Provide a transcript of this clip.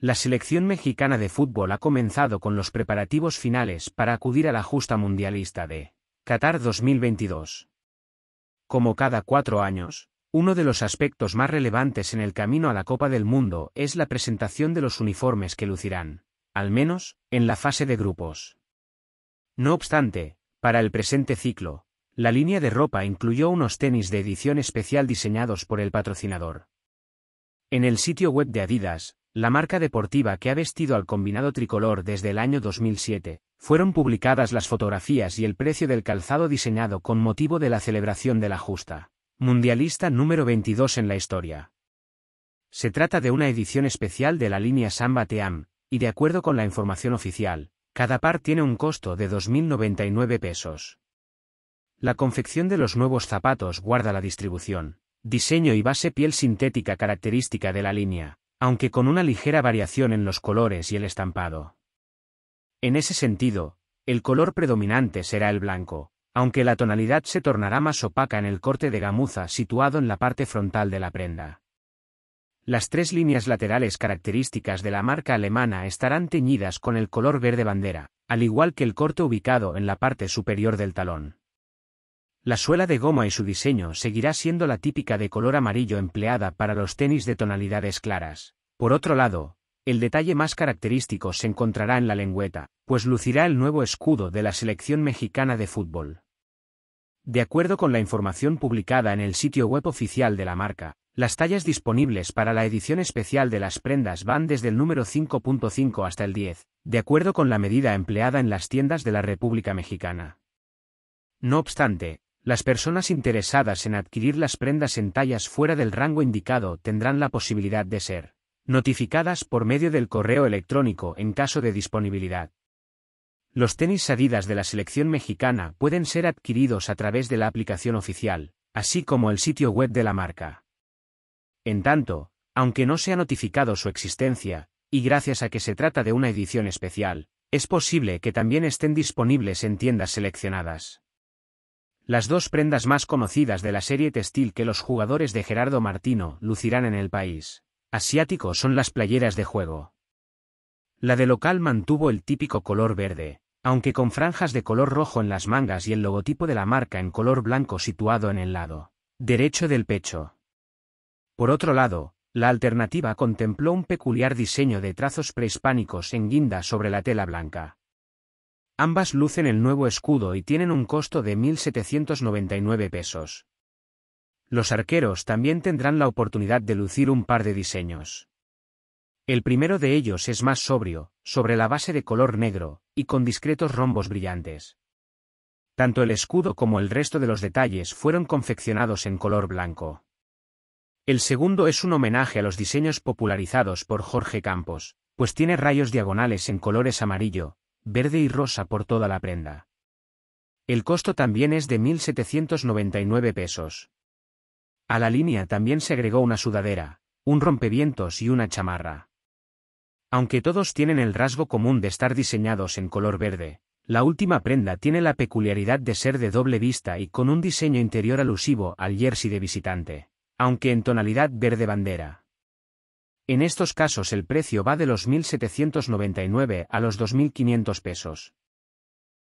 La selección mexicana de fútbol ha comenzado con los preparativos finales para acudir a la justa mundialista de Qatar 2022. Como cada cuatro años, uno de los aspectos más relevantes en el camino a la Copa del Mundo es la presentación de los uniformes que lucirán, al menos, en la fase de grupos. No obstante, para el presente ciclo, la línea de ropa incluyó unos tenis de edición especial diseñados por el patrocinador. En el sitio web de Adidas, la marca deportiva que ha vestido al combinado tricolor desde el año 2007, fueron publicadas las fotografías y el precio del calzado diseñado con motivo de la celebración de la justa. Mundialista número 22 en la historia. Se trata de una edición especial de la línea Samba Team, y de acuerdo con la información oficial, cada par tiene un costo de 2.099 pesos. La confección de los nuevos zapatos guarda la distribución, diseño y base piel sintética característica de la línea, aunque con una ligera variación en los colores y el estampado. En ese sentido, el color predominante será el blanco, aunque la tonalidad se tornará más opaca en el corte de gamuza situado en la parte frontal de la prenda. Las tres líneas laterales características de la marca alemana estarán teñidas con el color verde bandera, al igual que el corte ubicado en la parte superior del talón. La suela de goma y su diseño seguirá siendo la típica de color amarillo empleada para los tenis de tonalidades claras. Por otro lado, el detalle más característico se encontrará en la lengüeta, pues lucirá el nuevo escudo de la selección mexicana de fútbol. De acuerdo con la información publicada en el sitio web oficial de la marca, las tallas disponibles para la edición especial de las prendas van desde el número 5.5 hasta el 10, de acuerdo con la medida empleada en las tiendas de la República Mexicana. No obstante, las personas interesadas en adquirir las prendas en tallas fuera del rango indicado tendrán la posibilidad de ser notificadas por medio del correo electrónico en caso de disponibilidad. Los tenis Adidas de la selección mexicana pueden ser adquiridos a través de la aplicación oficial, así como el sitio web de la marca. En tanto, aunque no se ha notificado su existencia, y gracias a que se trata de una edición especial, es posible que también estén disponibles en tiendas seleccionadas. Las dos prendas más conocidas de la serie textil que los jugadores de Gerardo Martino lucirán en el país asiático son las playeras de juego. La de local mantuvo el típico color verde, aunque con franjas de color rojo en las mangas y el logotipo de la marca en color blanco situado en el lado derecho del pecho. Por otro lado, la alternativa contempló un peculiar diseño de trazos prehispánicos en guinda sobre la tela blanca. Ambas lucen el nuevo escudo y tienen un costo de 1.799 pesos. Los arqueros también tendrán la oportunidad de lucir un par de diseños. El primero de ellos es más sobrio, sobre la base de color negro, y con discretos rombos brillantes. Tanto el escudo como el resto de los detalles fueron confeccionados en color blanco. El segundo es un homenaje a los diseños popularizados por Jorge Campos, pues tiene rayos diagonales en colores amarillo, verde y rosa por toda la prenda. El costo también es de 1.799 pesos. A la línea también se agregó una sudadera, un rompevientos y una chamarra. Aunque todos tienen el rasgo común de estar diseñados en color verde, la última prenda tiene la peculiaridad de ser de doble vista y con un diseño interior alusivo al jersey de visitante, aunque en tonalidad verde bandera. En estos casos el precio va de los 1.799 a los 2.500 pesos.